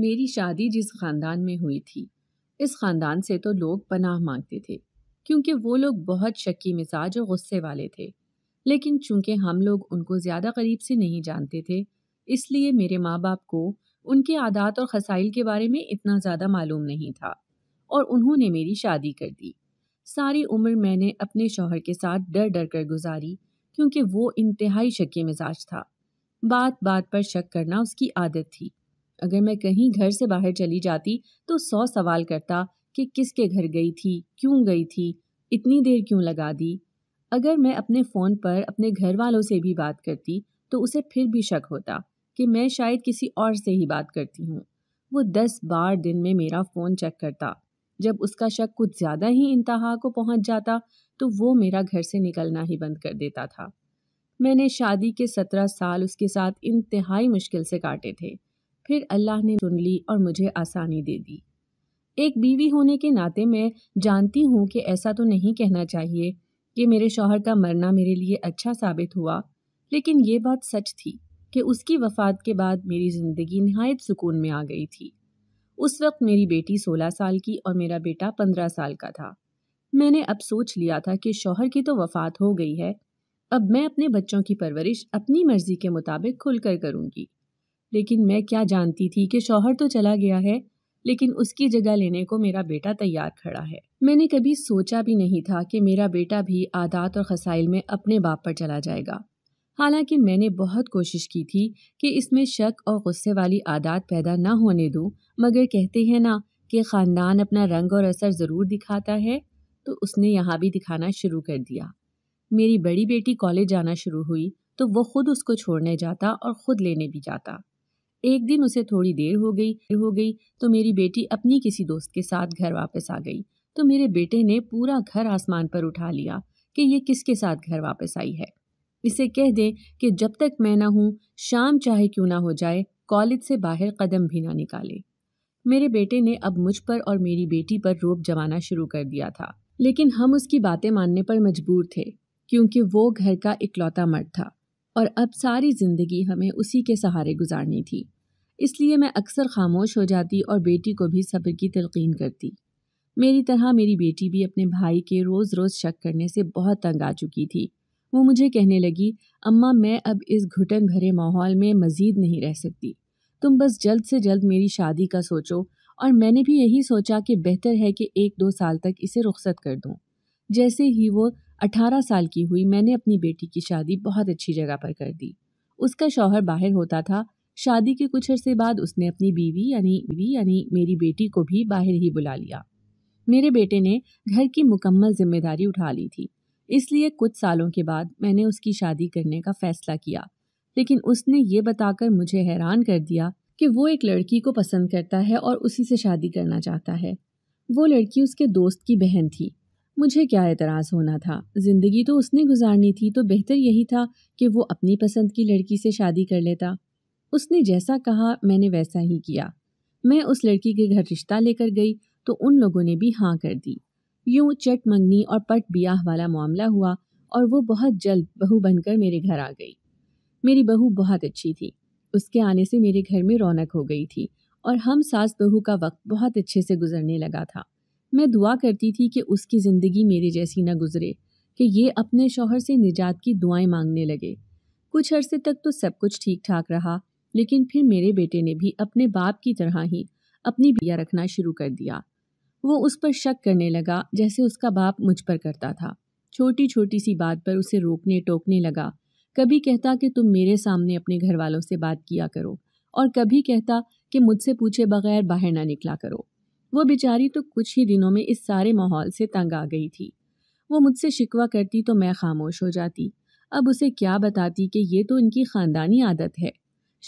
मेरी शादी जिस ख़ानदान में हुई थी इस ख़ानदान से तो लोग पनाह मांगते थे क्योंकि वो लोग बहुत शक्की मिजाज और गुस्से वाले थे लेकिन चूंकि हम लोग उनको ज़्यादा करीब से नहीं जानते थे इसलिए मेरे माँ बाप को उनके आदात और खसाइल के बारे में इतना ज़्यादा मालूम नहीं था और उन्होंने मेरी शादी कर दी सारी उम्र मैंने अपने शोहर के साथ डर डर कर गुजारी क्योंकि वो इंतहाई शक्की मिजाज था बात बात पर शक करना उसकी आदत थी अगर मैं कहीं घर से बाहर चली जाती तो सौ सवाल करता कि किसके घर गई थी क्यों गई थी इतनी देर क्यों लगा दी अगर मैं अपने फ़ोन पर अपने घर वालों से भी बात करती तो उसे फिर भी शक होता कि मैं शायद किसी और से ही बात करती हूँ वो दस बार दिन में मेरा फ़ोन चेक करता जब उसका शक कुछ ज़्यादा ही इंतहा को पहुँच जाता तो वो मेरा घर से निकलना ही बंद कर देता था मैंने शादी के सत्रह साल उसके साथ इंतहाई मुश्किल से काटे थे फिर अल्लाह ने सुन ली और मुझे आसानी दे दी एक बीवी होने के नाते मैं जानती हूँ कि ऐसा तो नहीं कहना चाहिए कि मेरे शौहर का मरना मेरे लिए अच्छा साबित हुआ लेकिन ये बात सच थी कि उसकी वफ़ात के बाद मेरी ज़िंदगी नहायत सुकून में आ गई थी उस वक्त मेरी बेटी 16 साल की और मेरा बेटा 15 साल का था मैंने अब सोच लिया था कि शौहर की तो वफ़ात हो गई है अब मैं अपने बच्चों की परवरिश अपनी मर्ज़ी के मुताबिक खुलकर करूँगी लेकिन मैं क्या जानती थी कि शौहर तो चला गया है लेकिन उसकी जगह लेने को मेरा बेटा तैयार खड़ा है मैंने कभी सोचा भी नहीं था कि मेरा बेटा भी आदात और खसाइल में अपने बाप पर चला जाएगा हालांकि मैंने बहुत कोशिश की थी कि इसमें शक और गुस्से वाली आदात पैदा ना होने दूं मगर कहते हैं ना कि ख़ानदान अपना रंग और असर ज़रूर दिखाता है तो उसने यहाँ भी दिखाना शुरू कर दिया मेरी बड़ी बेटी कॉलेज जाना शुरू हुई तो वो ख़ुद उसको छोड़ने जाता और ख़ुद लेने भी जाता एक दिन उसे थोड़ी देर हो गई हो गई तो मेरी बेटी अपनी किसी दोस्त के साथ घर वापस आ गई तो मेरे बेटे ने पूरा घर आसमान पर उठा लिया कि ये किसके साथ घर वापस आई है इसे कह दे कि जब तक मैं ना हूँ शाम चाहे क्यों ना हो जाए कॉलेज से बाहर कदम भी ना निकाले मेरे बेटे ने अब मुझ पर और मेरी बेटी पर रोप जमाना शुरू कर दिया था लेकिन हम उसकी बातें मानने पर मजबूर थे क्योंकि वो घर का इकलौता मर्द था और अब सारी जिंदगी हमें उसी के सहारे गुजारनी थी इसलिए मैं अक्सर खामोश हो जाती और बेटी को भी सब्र की तलकिन करती मेरी तरह मेरी बेटी भी अपने भाई के रोज़ रोज़ शक करने से बहुत तंग आ चुकी थी वो मुझे कहने लगी अम्मा मैं अब इस घुटन भरे माहौल में मज़ीद नहीं रह सकती तुम बस जल्द से जल्द मेरी शादी का सोचो और मैंने भी यही सोचा कि बेहतर है कि एक दो साल तक इसे रुख्सत कर दूँ जैसे ही वो अठारह साल की हुई मैंने अपनी बेटी की शादी बहुत अच्छी जगह पर कर दी उसका शौहर बाहर होता था शादी के कुछ अरसे बाद उसने अपनी बीवी यानी बीवी यानी मेरी बेटी को भी बाहर ही बुला लिया मेरे बेटे ने घर की मुकम्मल जिम्मेदारी उठा ली थी इसलिए कुछ सालों के बाद मैंने उसकी शादी करने का फैसला किया लेकिन उसने ये बताकर मुझे हैरान कर दिया कि वो एक लड़की को पसंद करता है और उसी से शादी करना चाहता है वो लड़की उसके दोस्त की बहन थी मुझे क्या एतराज़ होना था ज़िंदगी तो उसने गुजारनी थी तो बेहतर यही था कि वो अपनी पसंद की लड़की से शादी कर लेता उसने जैसा कहा मैंने वैसा ही किया मैं उस लड़की के घर रिश्ता लेकर गई तो उन लोगों ने भी हाँ कर दी यूं चट मंगनी और पट ब्याह वाला मामला हुआ और वो बहुत जल्द बहू बनकर मेरे घर आ गई मेरी बहू बहुत अच्छी थी उसके आने से मेरे घर में रौनक हो गई थी और हम सास बहू का वक्त बहुत अच्छे से गुजरने लगा था मैं दुआ करती थी कि उसकी ज़िंदगी मेरे जैसी न गुजरे कि ये अपने शोहर से निजात की दुआएं मांगने लगे कुछ अरसे तक तो सब कुछ ठीक ठाक रहा लेकिन फिर मेरे बेटे ने भी अपने बाप की तरह ही अपनी बिया रखना शुरू कर दिया वो उस पर शक करने लगा जैसे उसका बाप मुझ पर करता था छोटी छोटी सी बात पर उसे रोकने टोकने लगा कभी कहता कि तुम मेरे सामने अपने घर वालों से बात किया करो और कभी कहता कि मुझसे पूछे बगैर बाहर ना निकला करो वो बेचारी तो कुछ ही दिनों में इस सारे माहौल से तंग आ गई थी वो मुझसे शिकवा करती तो मैं खामोश हो जाती अब उसे क्या बताती कि ये तो इनकी ख़ानदानी आदत है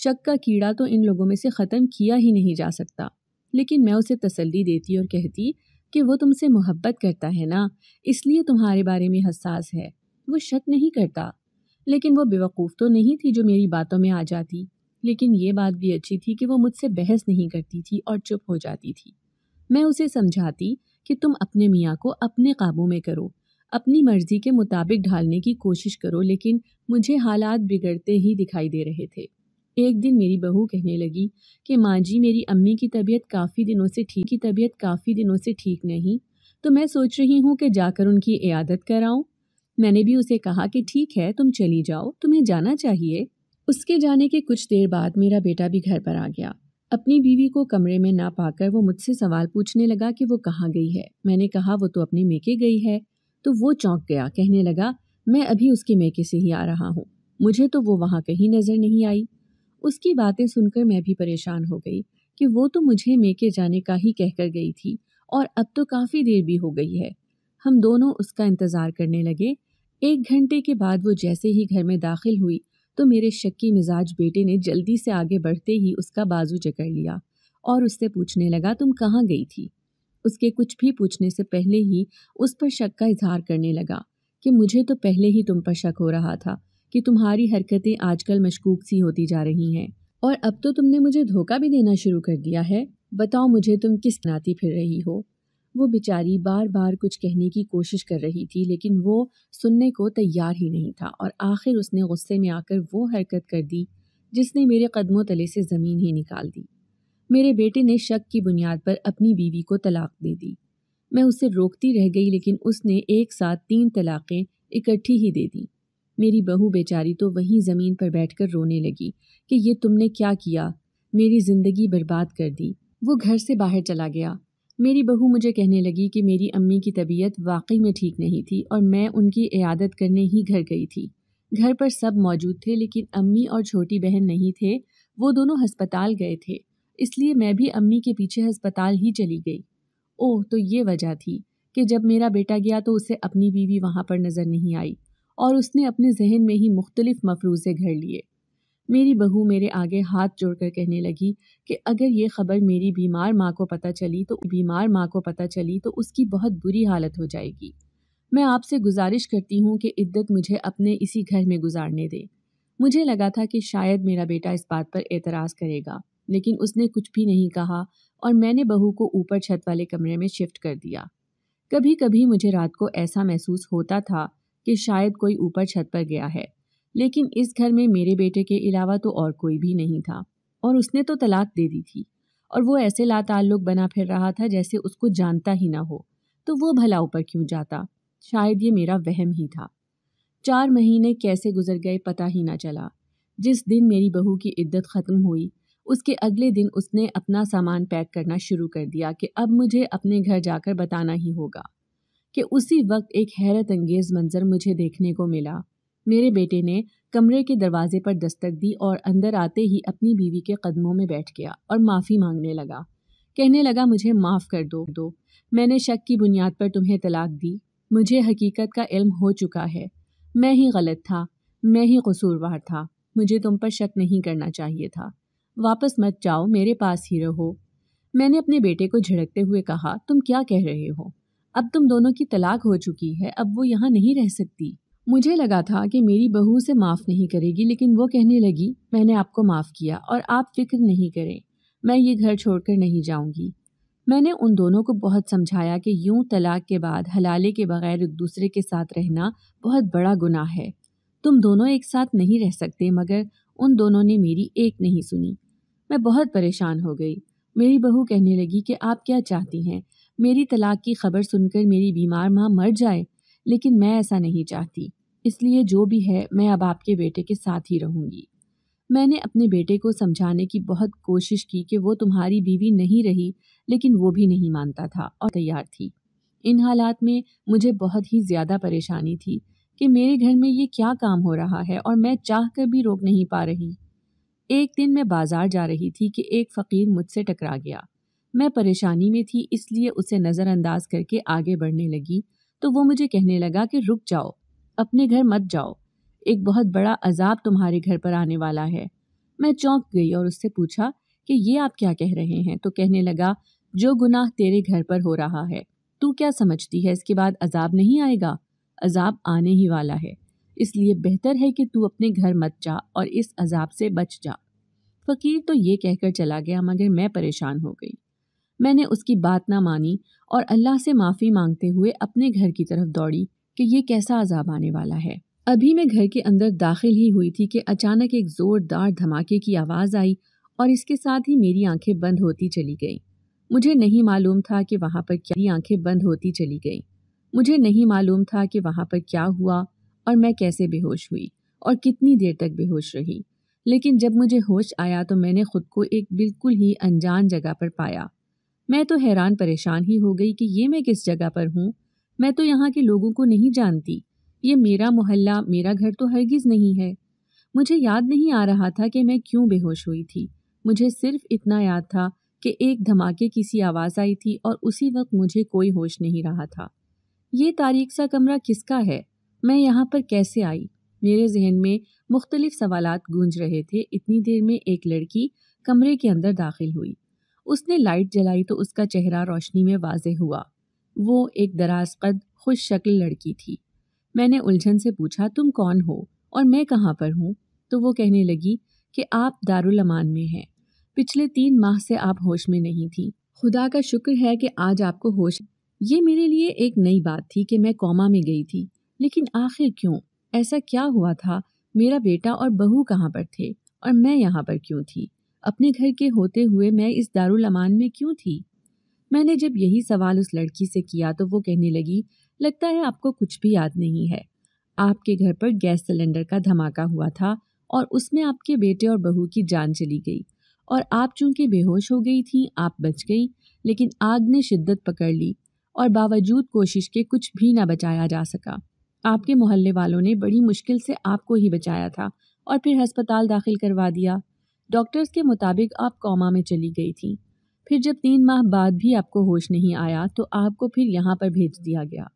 शक का कीड़ा तो इन लोगों में से ख़त्म किया ही नहीं जा सकता लेकिन मैं उसे तसल्ली देती और कहती कि वो तुमसे मोहब्बत करता है ना इसलिए तुम्हारे बारे में हसास है वो शक नहीं करता लेकिन वो बेवकूफ़ तो नहीं थी जो मेरी बातों में आ जाती लेकिन ये बात भी अच्छी थी कि वो मुझसे बहस नहीं करती थी और चुप हो जाती थी मैं उसे समझाती कि तुम अपने मियाँ को अपने काबू में करो अपनी मर्ज़ी के मुताबिक ढालने की कोशिश करो लेकिन मुझे हालात बिगड़ते ही दिखाई दे रहे थे एक दिन मेरी बहू कहने लगी कि माँ जी मेरी अम्मी की तबीयत काफ़ी दिनों से ठीक की तबीयत काफ़ी दिनों से ठीक नहीं तो मैं सोच रही हूँ कि जाकर उनकी इयादत कराऊँ मैंने भी उसे कहा कि ठीक है तुम चली जाओ तुम्हें जाना चाहिए उसके जाने के कुछ देर बाद मेरा बेटा भी घर पर आ गया अपनी बीवी को कमरे में ना पाकर वो मुझसे सवाल पूछने लगा कि वो कहाँ गई है मैंने कहा वो तो अपने मेके गई है तो वो चौंक गया कहने लगा मैं अभी उसके मेके से ही आ रहा हूँ मुझे तो वो वहाँ कहीं नज़र नहीं आई उसकी बातें सुनकर मैं भी परेशान हो गई कि वो तो मुझे मेके जाने का ही कहकर गई थी और अब तो काफ़ी देर भी हो गई है हम दोनों उसका इंतज़ार करने लगे एक घंटे के बाद वो जैसे ही घर में दाखिल हुई तो मेरे शक्की मिजाज बेटे ने जल्दी से आगे बढ़ते ही उसका बाजू जकड़ लिया और उससे पूछने लगा तुम कहाँ गई थी उसके कुछ भी पूछने से पहले ही उस पर शक का इजहार करने लगा कि मुझे तो पहले ही तुम पर शक हो रहा था कि तुम्हारी हरकतें आजकल मशकूक सी होती जा रही हैं और अब तो तुमने मुझे धोखा भी देना शुरू कर दिया है बताओ मुझे तुम किस नाती फिर रही हो वो बेचारी बार बार कुछ कहने की कोशिश कर रही थी लेकिन वो सुनने को तैयार ही नहीं था और आखिर उसने गुस्से में आकर वो हरकत कर दी जिसने मेरे कदमों तले से ज़मीन ही निकाल दी मेरे बेटे ने शक की बुनियाद पर अपनी बीवी को तलाक दे दी मैं उसे रोकती रह गई लेकिन उसने एक साथ तीन तलाक़ें इकट्ठी ही दे दी मेरी बहू बेचारी तो वहीं ज़मीन पर बैठकर रोने लगी कि ये तुमने क्या किया मेरी ज़िंदगी बर्बाद कर दी वो घर से बाहर चला गया मेरी बहू मुझे कहने लगी कि मेरी अम्मी की तबीयत वाकई में ठीक नहीं थी और मैं उनकी इयादत करने ही घर गई थी घर पर सब मौजूद थे लेकिन अम्मी और छोटी बहन नहीं थे वो दोनों हस्पताल गए थे इसलिए मैं भी अम्मी के पीछे हस्पताल ही चली गई ओह तो ये वजह थी कि जब मेरा बेटा गया तो उसे अपनी बीवी वहाँ पर नज़र नहीं आई और उसने अपने जहन में ही मुख्तलिफ मफरूज़े घर लिए मेरी बहू मेरे आगे हाथ जोड़कर कहने लगी कि अगर ये खबर मेरी बीमार माँ को पता चली तो बीमार माँ को पता चली तो उसकी बहुत बुरी हालत हो जाएगी मैं आपसे गुजारिश करती हूँ कि इद्दत मुझे अपने इसी घर में गुजारने दे मुझे लगा था कि शायद मेरा बेटा इस बात पर एतराज़ करेगा लेकिन उसने कुछ भी नहीं कहा और मैंने बहू को ऊपर छत वाले कमरे में शिफ्ट कर दिया कभी कभी मुझे रात को ऐसा महसूस होता था कि शायद कोई ऊपर छत पर गया है लेकिन इस घर में मेरे बेटे के अलावा तो और कोई भी नहीं था और उसने तो तलाक दे दी थी और वो ऐसे लाताल्लुक बना फिर रहा था जैसे उसको जानता ही ना हो तो वो भला ऊपर क्यों जाता शायद ये मेरा वहम ही था चार महीने कैसे गुजर गए पता ही ना चला जिस दिन मेरी बहू की इद्दत ख़त्म हुई उसके अगले दिन उसने अपना सामान पैक करना शुरू कर दिया कि अब मुझे अपने घर जाकर बताना ही होगा कि उसी वक्त एक हैरत अंगेज मंजर मुझे देखने को मिला मेरे बेटे ने कमरे के दरवाजे पर दस्तक दी और अंदर आते ही अपनी बीवी के कदमों में बैठ गया और माफ़ी मांगने लगा कहने लगा मुझे माफ़ कर दो दो मैंने शक की बुनियाद पर तुम्हें तलाक दी मुझे हकीकत का इल्म हो चुका है मैं ही गलत था मैं ही कसूरवार था मुझे तुम पर शक नहीं करना चाहिए था वापस मत जाओ मेरे पास ही रहो मैंने अपने बेटे को झिड़कते हुए कहा तुम क्या कह रहे हो अब तुम दोनों की तलाक हो चुकी है अब वो यहाँ नहीं रह सकती मुझे लगा था कि मेरी बहू से माफ़ नहीं करेगी लेकिन वो कहने लगी मैंने आपको माफ़ किया और आप फिक्र नहीं करें मैं ये घर छोड़कर नहीं जाऊंगी मैंने उन दोनों को बहुत समझाया कि यूं तलाक के बाद हलाले के बगैर एक दूसरे के साथ रहना बहुत बड़ा गुनाह है तुम दोनों एक साथ नहीं रह सकते मगर उन दोनों ने मेरी एक नहीं सुनी मैं बहुत परेशान हो गई मेरी बहू कहने लगी कि आप क्या चाहती हैं मेरी तलाक की खबर सुनकर मेरी बीमार माँ मर जाए लेकिन मैं ऐसा नहीं चाहती इसलिए जो भी है मैं अब आपके बेटे के साथ ही रहूँगी मैंने अपने बेटे को समझाने की बहुत कोशिश की कि वो तुम्हारी बीवी नहीं रही लेकिन वो भी नहीं मानता था और तैयार थी इन हालात में मुझे बहुत ही ज़्यादा परेशानी थी कि मेरे घर में ये क्या काम हो रहा है और मैं चाह कर भी रोक नहीं पा रही एक दिन मैं बाज़ार जा रही थी कि एक फ़कीर मुझसे टकरा गया मैं परेशानी में थी इसलिए उसे नज़रअंदाज करके आगे बढ़ने लगी तो वो मुझे कहने लगा कि रुक जाओ अपने घर मत जाओ एक बहुत बड़ा अजाब तुम्हारे घर पर आने वाला है मैं चौंक गई और उससे पूछा कि ये आप क्या कह रहे हैं तो कहने लगा जो गुनाह तेरे घर पर हो रहा है तू क्या समझती है इसके बाद अजाब नहीं आएगा अजाब आने ही वाला है इसलिए बेहतर है कि तू अपने घर मत जा और इस अजाब से बच जा फ़कीर तो ये कहकर चला गया मगर मैं परेशान हो गई मैंने उसकी बात ना मानी और अल्लाह से माफ़ी मांगते हुए अपने घर की तरफ दौड़ी कि यह कैसा अजाब आने वाला है अभी मैं घर के अंदर दाखिल ही हुई थी कि अचानक एक ज़ोरदार धमाके की आवाज़ आई और इसके साथ ही मेरी आंखें बंद होती चली गईं मुझे नहीं मालूम था कि वहाँ पर क्या आंखें बंद होती चली गईं मुझे नहीं मालूम था कि वहाँ पर क्या हुआ और मैं कैसे बेहोश हुई और कितनी देर तक बेहोश रही लेकिन जब मुझे होश आया तो मैंने खुद को एक बिल्कुल ही अनजान जगह पर पाया मैं तो हैरान परेशान ही हो गई कि ये मैं किस जगह पर हूँ मैं तो यहाँ के लोगों को नहीं जानती ये मेरा मोहल्ला मेरा घर तो हरगिज़ नहीं है मुझे याद नहीं आ रहा था कि मैं क्यों बेहोश हुई थी मुझे सिर्फ इतना याद था कि एक धमाके की सी आवाज़ आई थी और उसी वक्त मुझे कोई होश नहीं रहा था ये तारीख सा कमरा किसका है मैं यहाँ पर कैसे आई मेरे जहन में मुख्तलिफ सवालत गूंज रहे थे इतनी देर में एक लड़की कमरे के अंदर दाखिल हुई उसने लाइट जलाई तो उसका चेहरा रोशनी में वाज हुआ वो एक दराज कद खुश शक्ल लड़की थी मैंने उलझन से पूछा तुम कौन हो और मैं कहाँ पर हूँ तो वो कहने लगी कि आप दारुल अमान में हैं पिछले तीन माह से आप होश में नहीं थी खुदा का शुक्र है कि आज आपको होश ये मेरे लिए एक नई बात थी कि मैं कोमा में गई थी लेकिन आखिर क्यों ऐसा क्या हुआ था मेरा बेटा और बहू कहाँ पर थे और मैं यहाँ पर क्यों थी अपने घर के होते हुए मैं इस दारुल अमान में क्यों थी मैंने जब यही सवाल उस लड़की से किया तो वो कहने लगी लगता है आपको कुछ भी याद नहीं है आपके घर पर गैस सिलेंडर का धमाका हुआ था और उसमें आपके बेटे और बहू की जान चली गई और आप चूंकि बेहोश हो गई थी आप बच गई लेकिन आग ने शिद्दत पकड़ ली और बावजूद कोशिश के कुछ भी ना बचाया जा सका आपके मोहल्ले वालों ने बड़ी मुश्किल से आपको ही बचाया था और फिर अस्पताल दाखिल करवा दिया डॉक्टर्स के मुताबिक आप कॉमा में चली गई थी फिर जब तीन माह बाद भी आपको होश नहीं आया तो आपको फिर यहाँ पर भेज दिया गया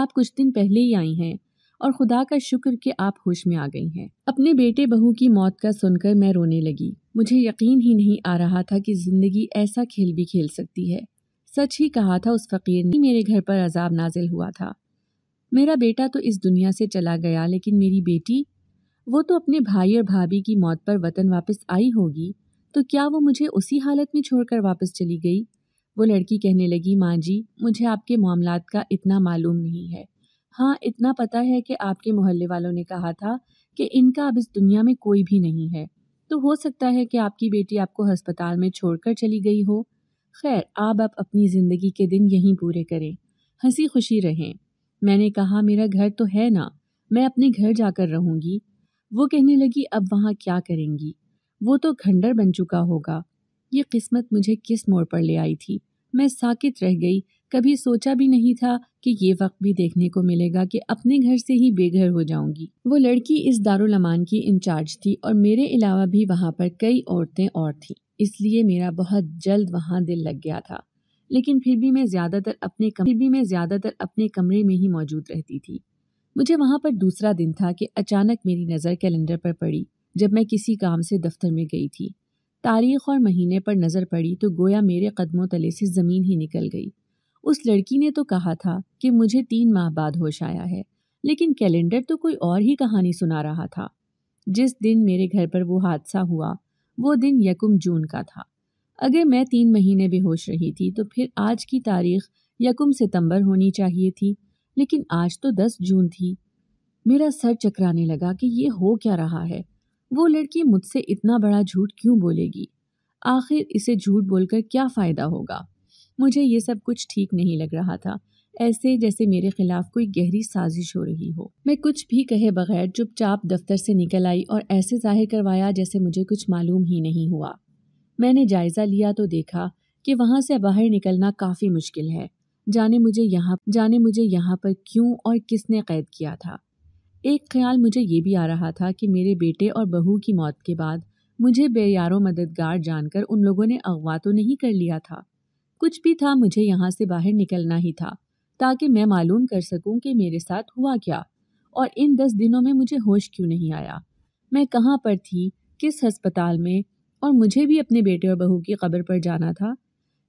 आप कुछ दिन पहले ही आई हैं और खुदा का शुक्र कि आप होश में आ गई हैं अपने बेटे बहू की मौत का सुनकर मैं रोने लगी मुझे यकीन ही नहीं आ रहा था कि ज़िंदगी ऐसा खेल भी खेल सकती है सच ही कहा था उस फ़कीर ने मेरे घर पर अजाब नाजिल हुआ था मेरा बेटा तो इस दुनिया से चला गया लेकिन मेरी बेटी वो तो अपने भाई और भाभी की मौत पर वतन वापस आई होगी तो क्या वो मुझे उसी हालत में छोड़कर वापस चली गई वो लड़की कहने लगी माँ जी मुझे आपके मामलात का इतना मालूम नहीं है हाँ इतना पता है कि आपके मोहल्ले वालों ने कहा था कि इनका अब इस दुनिया में कोई भी नहीं है तो हो सकता है कि आपकी बेटी आपको हस्पताल में छोड़कर चली गई हो खैर आप अब अपनी ज़िंदगी के दिन यहीं पूरे करें हंसी खुशी रहें मैंने कहा मेरा घर तो है ना मैं अपने घर जाकर रहूँगी वो कहने लगी अब वहाँ क्या करेंगी वो तो खंडर बन चुका होगा ये किस्मत मुझे किस मोड़ पर ले आई थी मैं साकित रह गई कभी सोचा भी नहीं था कि ये वक्त भी देखने को मिलेगा कि अपने घर से ही बेघर हो जाऊंगी वो लड़की इस दारुलमान की इंचार्ज थी और मेरे अलावा भी वहाँ पर कई औरतें और थीं इसलिए मेरा बहुत जल्द वहाँ दिल लग गया था लेकिन फिर भी मैं ज़्यादातर अपने कम... फिर भी मैं ज़्यादातर अपने कमरे में ही मौजूद रहती थी मुझे वहाँ पर दूसरा दिन था कि अचानक मेरी नज़र कैलेंडर पर पड़ी जब मैं किसी काम से दफ्तर में गई थी तारीख और महीने पर नज़र पड़ी तो गोया मेरे कदमों तले से ज़मीन ही निकल गई उस लड़की ने तो कहा था कि मुझे तीन माह बाद होश आया है लेकिन कैलेंडर तो कोई और ही कहानी सुना रहा था जिस दिन मेरे घर पर वो हादसा हुआ वो दिन यकुम जून का था अगर मैं तीन महीने बेहोश रही थी तो फिर आज की तारीख यकुम सितंबर होनी चाहिए थी लेकिन आज तो दस जून थी मेरा सर चकराने लगा कि ये हो क्या रहा है वो लड़की मुझसे इतना बड़ा झूठ क्यों बोलेगी आखिर इसे झूठ बोलकर क्या फ़ायदा होगा मुझे ये सब कुछ ठीक नहीं लग रहा था ऐसे जैसे मेरे खिलाफ कोई गहरी साजिश हो रही हो मैं कुछ भी कहे बगैर चुपचाप दफ्तर से निकल आई और ऐसे जाहिर करवाया जैसे मुझे कुछ मालूम ही नहीं हुआ मैंने जायज़ा लिया तो देखा कि वहाँ से बाहर निकलना काफ़ी मुश्किल है जाने मुझे यहाँ जाने मुझे यहाँ पर क्यों और किसने कैद किया था एक ख्याल मुझे ये भी आ रहा था कि मेरे बेटे और बहू की मौत के बाद मुझे बेयारों मददगार जानकर उन लोगों ने अगवा तो नहीं कर लिया था कुछ भी था मुझे यहाँ से बाहर निकलना ही था ताकि मैं मालूम कर सकूं कि मेरे साथ हुआ क्या और इन दस दिनों में मुझे होश क्यों नहीं आया मैं कहाँ पर थी किस हस्पताल में और मुझे भी अपने बेटे और बहू की कब्र पर जाना था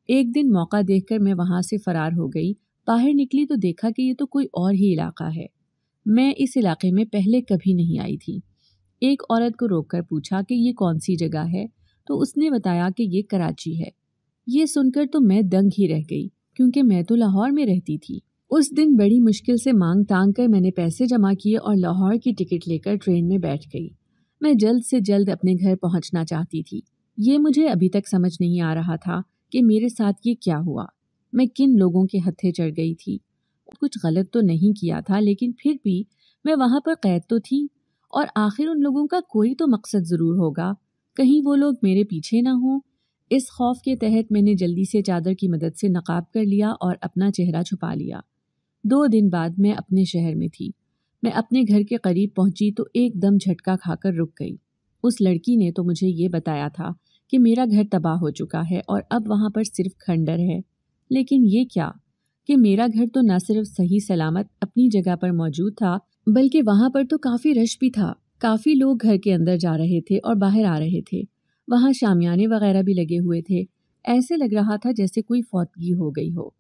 एक दिन मौका देखकर मैं वहां से फरार हो गई बाहर निकली तो देखा कि ये तो कोई और ही इलाका है मैं इस इलाके में पहले कभी नहीं आई थी एक औरत को रोककर पूछा कि ये कौन सी जगह है तो उसने बताया कि ये कराची है ये सुनकर तो मैं दंग ही रह गई क्योंकि मैं तो लाहौर में रहती थी उस दिन बड़ी मुश्किल से मांग तांग कर मैंने पैसे जमा किए और लाहौर की टिकट लेकर ट्रेन में बैठ गई मैं जल्द से जल्द अपने घर पहुंचना चाहती थी ये मुझे अभी तक समझ नहीं आ रहा था कि मेरे साथ ये क्या हुआ मैं किन लोगों के हत्थे चढ़ गई थी कुछ गलत तो नहीं किया था लेकिन फिर भी मैं वहाँ पर कैद तो थी और आखिर उन लोगों का कोई तो मकसद ज़रूर होगा कहीं वो लोग मेरे पीछे ना हों इस खौफ के तहत मैंने जल्दी से चादर की मदद से नकाब कर लिया और अपना चेहरा छुपा लिया दो दिन बाद मैं अपने शहर में थी मैं अपने घर के करीब पहुंची तो एकदम झटका खाकर रुक गई उस लड़की ने तो मुझे ये बताया था कि मेरा घर तबाह हो चुका है और अब वहाँ पर सिर्फ खंडर है लेकिन ये क्या कि मेरा घर तो न सिर्फ सही सलामत अपनी जगह पर मौजूद था बल्कि वहाँ पर तो काफ़ी रश भी था काफ़ी लोग घर के अंदर जा रहे थे और बाहर आ रहे थे वहाँ शामियाने वगैरह भी लगे हुए थे ऐसे लग रहा था जैसे कोई फौतगी हो गई हो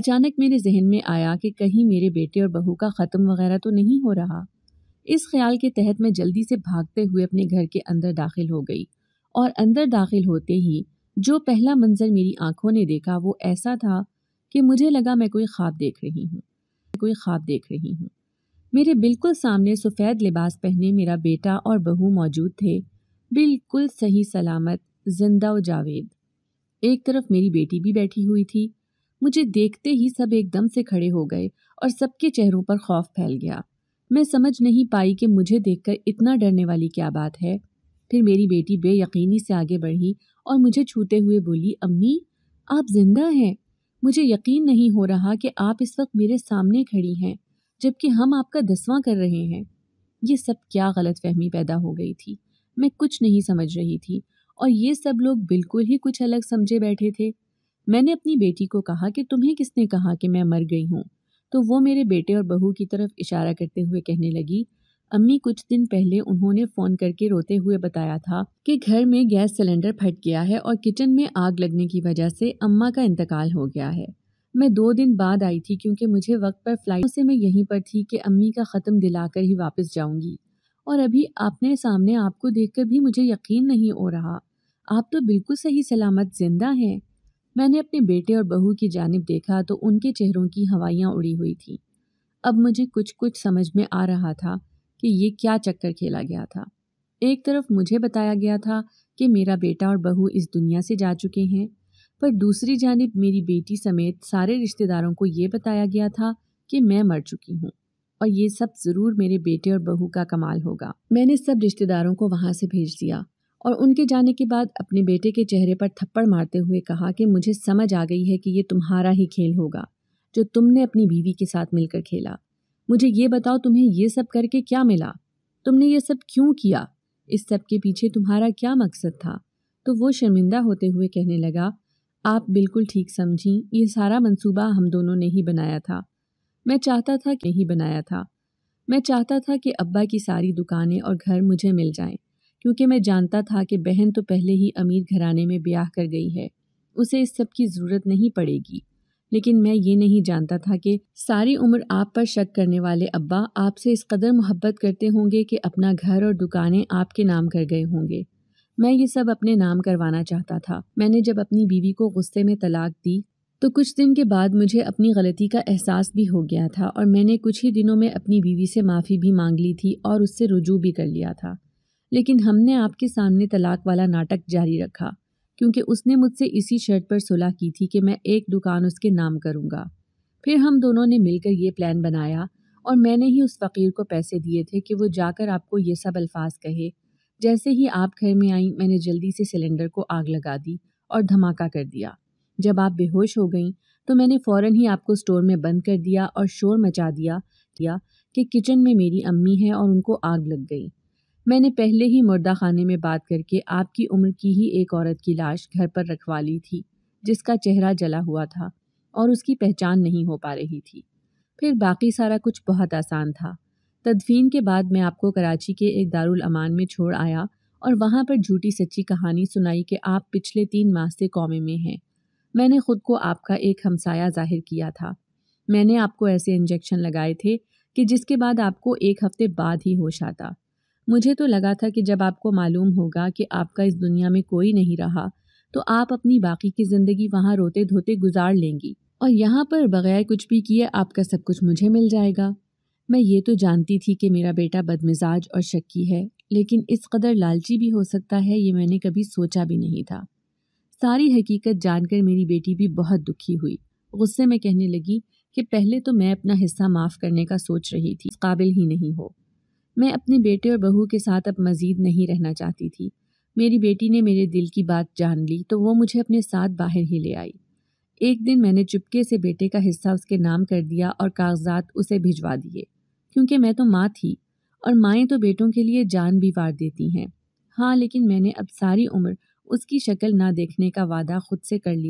अचानक मेरे जहन में आया कि कहीं मेरे बेटे और बहू का ख़त्म वगैरह तो नहीं हो रहा इस ख्याल के तहत मैं जल्दी से भागते हुए अपने घर के अंदर दाखिल हो गई और अंदर दाखिल होते ही जो पहला मंजर मेरी आंखों ने देखा वो ऐसा था कि मुझे लगा मैं कोई ख्वाब देख रही हूँ कोई ख्वाब देख रही हूँ मेरे बिल्कुल सामने सफ़ेद लिबास पहने मेरा बेटा और बहू मौजूद थे बिल्कुल सही सलामत जिंदा व जावेद एक तरफ मेरी बेटी भी बैठी हुई थी मुझे देखते ही सब एकदम से खड़े हो गए और सबके चेहरों पर खौफ फैल गया मैं समझ नहीं पाई कि मुझे देखकर इतना डरने वाली क्या बात है फिर मेरी बेटी बेयकीनी से आगे बढ़ी और मुझे छूते हुए बोली अम्मी आप जिंदा हैं मुझे यकीन नहीं हो रहा कि आप इस वक्त मेरे सामने खड़ी हैं जबकि हम आपका दसवां कर रहे हैं ये सब क्या गलत फहमी पैदा हो गई थी मैं कुछ नहीं समझ रही थी और ये सब लोग बिल्कुल ही कुछ अलग समझे बैठे थे मैंने अपनी बेटी को कहा कि तुम्हें किसने कहा कि मैं मर गई हूँ तो वो मेरे बेटे और बहू की तरफ इशारा करते हुए कहने लगी अम्मी कुछ दिन पहले उन्होंने फोन करके रोते हुए बताया था कि घर में गैस सिलेंडर फट गया है और किचन में आग लगने की वजह से अम्मा का इंतकाल हो गया है मैं दो दिन बाद आई थी क्योंकि मुझे वक्त पर फ्लाइट से मैं यहीं पर थी कि अम्मी का ख़त्म दिलाकर ही वापस जाऊंगी और अभी आपने सामने आपको देखकर भी मुझे यकीन नहीं हो रहा आप तो बिल्कुल सही सलामत जिंदा हैं मैंने अपने बेटे और बहू की जानब देखा तो उनके चेहरों की हवाइयाँ उड़ी हुई थी अब मुझे कुछ कुछ समझ में आ रहा था कि ये क्या चक्कर खेला गया था एक तरफ मुझे बताया गया था कि मेरा बेटा और बहू इस दुनिया से जा चुके हैं पर दूसरी जानब मेरी बेटी समेत सारे रिश्तेदारों को ये बताया गया था कि मैं मर चुकी हूँ और ये सब ज़रूर मेरे बेटे और बहू का कमाल होगा मैंने सब रिश्तेदारों को वहाँ से भेज दिया और उनके जाने के बाद अपने बेटे के चेहरे पर थप्पड़ मारते हुए कहा कि मुझे समझ आ गई है कि ये तुम्हारा ही खेल होगा जो तुमने अपनी बीवी के साथ मिलकर खेला मुझे ये बताओ तुम्हें ये सब करके क्या मिला तुमने ये सब क्यों किया इस सब के पीछे तुम्हारा क्या मकसद था तो वो शर्मिंदा होते हुए कहने लगा आप बिल्कुल ठीक समझी ये सारा मंसूबा हम दोनों ने ही बनाया था मैं चाहता था कि ही बनाया था मैं चाहता था कि अब्बा की सारी दुकानें और घर मुझे मिल जाएं क्योंकि मैं जानता था कि बहन तो पहले ही अमीर घराने में ब्याह कर गई है उसे इस सब की ज़रूरत नहीं पड़ेगी लेकिन मैं ये नहीं जानता था कि सारी उम्र आप पर शक करने वाले अब्बा आपसे इस कदर मोहब्बत करते होंगे कि अपना घर और दुकानें आपके नाम कर गए होंगे मैं ये सब अपने नाम करवाना चाहता था मैंने जब अपनी बीवी को गुस्से में तलाक दी तो कुछ दिन के बाद मुझे अपनी गलती का एहसास भी हो गया था और मैंने कुछ ही दिनों में अपनी बीवी से माफ़ी भी मांग ली थी और उससे रुजू भी कर लिया था लेकिन हमने आपके सामने तलाक वाला नाटक जारी रखा क्योंकि उसने मुझसे इसी शर्त पर सुलह की थी कि मैं एक दुकान उसके नाम करूँगा फिर हम दोनों ने मिलकर ये प्लान बनाया और मैंने ही उस फ़कीर को पैसे दिए थे कि वो जाकर आपको ये सब अल्फाज कहे जैसे ही आप घर में आई मैंने जल्दी से सिलेंडर को आग लगा दी और धमाका कर दिया जब आप बेहोश हो गई तो मैंने फ़ौर ही आपको स्टोर में बंद कर दिया और शोर मचा दिया कि किचन में मेरी अम्मी है और उनको आग लग गई मैंने पहले ही मुर्दा खाने में बात करके आपकी उम्र की ही एक औरत की लाश घर पर रखवा ली थी जिसका चेहरा जला हुआ था और उसकी पहचान नहीं हो पा रही थी फिर बाकी सारा कुछ बहुत आसान था तदफीन के बाद मैं आपको कराची के एक दारुल अमान में छोड़ आया और वहाँ पर झूठी सच्ची कहानी सुनाई कि आप पिछले तीन माह से कौमे में हैं मैंने ख़ुद को आपका एक हमसाया जाहिर किया था मैंने आपको ऐसे इंजेक्शन लगाए थे कि जिसके बाद आपको एक हफ्ते बाद ही होश आता मुझे तो लगा था कि जब आपको मालूम होगा कि आपका इस दुनिया में कोई नहीं रहा तो आप अपनी बाकी की ज़िंदगी वहाँ रोते धोते गुजार लेंगी और यहाँ पर बगैर कुछ भी किए आपका सब कुछ मुझे मिल जाएगा मैं ये तो जानती थी कि मेरा बेटा बदमिजाज और शक्की है लेकिन इस कदर लालची भी हो सकता है ये मैंने कभी सोचा भी नहीं था सारी हकीकत जानकर मेरी बेटी भी बहुत दुखी हुई गुस्से में कहने लगी कि पहले तो मैं अपना हिस्सा माफ़ करने का सोच रही थी काबिल ही नहीं हो मैं अपने बेटे और बहू के साथ अब मज़ीद नहीं रहना चाहती थी मेरी बेटी ने मेरे दिल की बात जान ली तो वो मुझे अपने साथ बाहर ही ले आई एक दिन मैंने चुपके से बेटे का हिस्सा उसके नाम कर दिया और कागजात उसे भिजवा दिए क्योंकि मैं तो माँ थी और माएँ तो बेटों के लिए जान भी वार देती हैं हाँ लेकिन मैंने अब सारी उम्र उसकी शक्ल ना देखने का वादा खुद से कर लिया